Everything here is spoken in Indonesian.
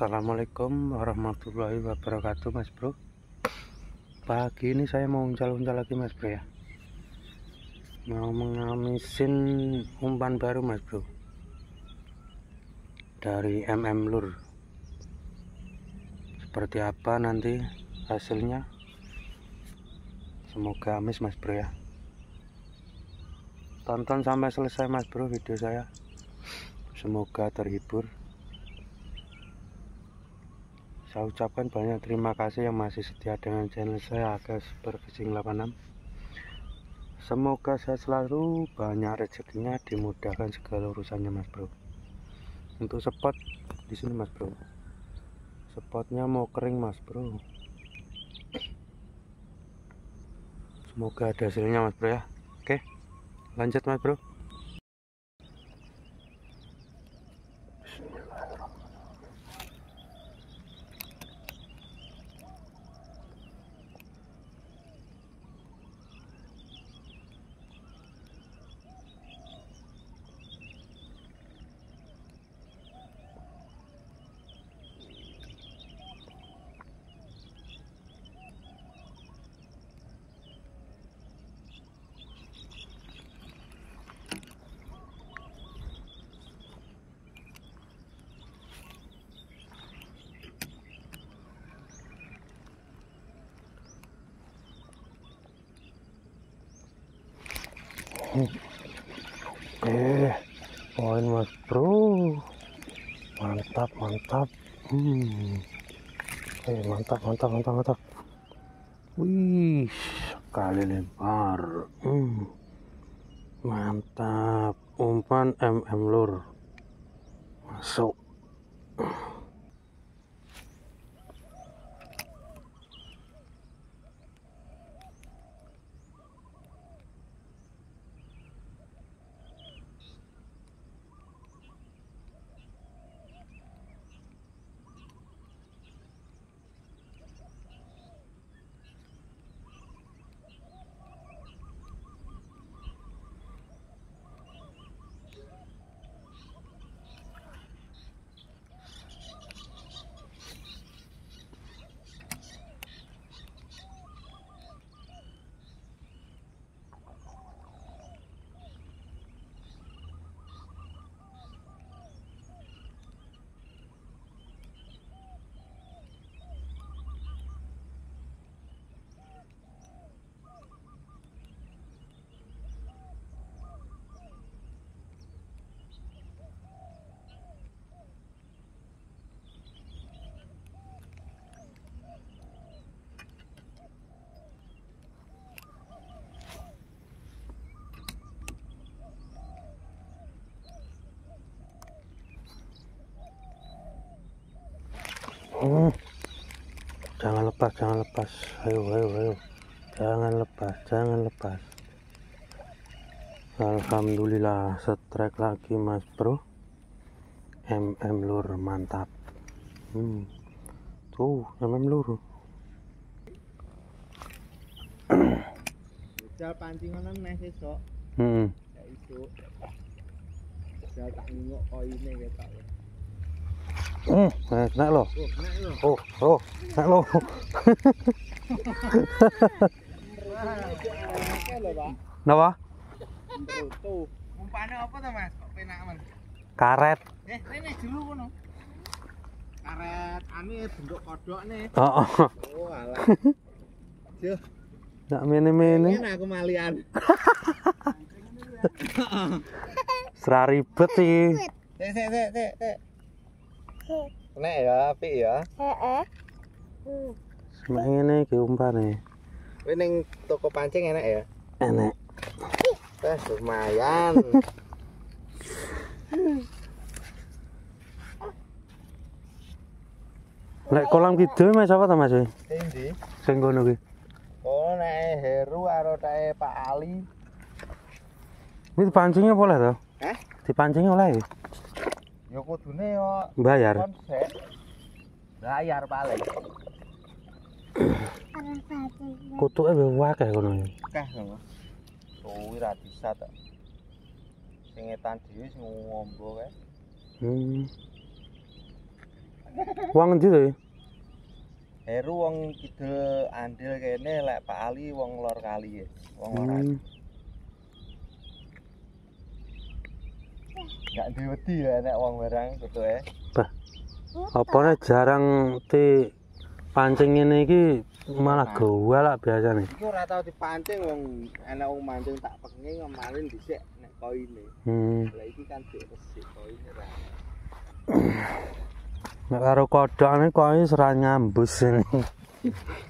Assalamualaikum warahmatullahi wabarakatuh mas bro pagi ini saya mau uncal-uncal lagi mas bro ya mau mengamisin umpan baru mas bro dari MM Lur seperti apa nanti hasilnya semoga amis mas bro ya tonton sampai selesai mas bro video saya semoga terhibur saya ucapkan banyak terima kasih yang masih setia dengan channel saya Agus Berkesing 86 semoga saya selalu banyak rezekinya dimudahkan segala urusannya mas bro untuk spot di sini mas bro spotnya mau kering mas bro semoga ada hasilnya mas bro ya oke lanjut mas bro Oke, poin mas bro mantap mantap hmm. eh mantap mantap mantap mantap wih sekali lempar hmm. mantap umpan MM lur masuk jangan lepas jangan lepas ayo ayo ayo jangan lepas jangan lepas Alhamdulillah setrek lagi mas bro MM lur mantap hmm. tuh MM lur jual pancingan neh sesok hmm jual tak nengok koine ketok Hmm, nah, kena lo. Oh, oh, kena lo. Napa? Umpane apa to, Mas? Kok penak men. Karet. Eh, rene jelu kono. Karet anu bentuk kodok nih. Heeh. Oh, alah. Yo. Nak mene-mene. Ini aku malian. Seraribet sih. Sik sik sik sik. enak ya, apik ya. Heeh. Semak ngene iki umpane. Kowe ning toko pancing enak ya? Enak. Wes lumayan. Lek kolam kidul mas apa ta mas? Endi? Sing ngono kuwi. Oh, nek Heru karo tae Pak Ali. Ini dipancingnya boleh toh? Eh? Dipancingnya oleh. ya kudune yo bayar bayar paling kutu ebe wake kono yo kah ngono kuwi ra bisa to sing etan dhewe sing ngombo kae hmm wong ndi heru wong kidul andil kene lek Pak Ali wong lor kali ya e. wong lor hmm. Enggak diwedi ya nek wong warang, foto e. Bah. Apa jarang te pancing ngene iki malah gowa lak biasane. Iku ora tau dipancing wong enek wong mancing tak pengi ngemarin dhisik nek koine. Hmm. Lah iki kan dhek resik koine ra. Nek karo kodokne koine serang nyambus ini.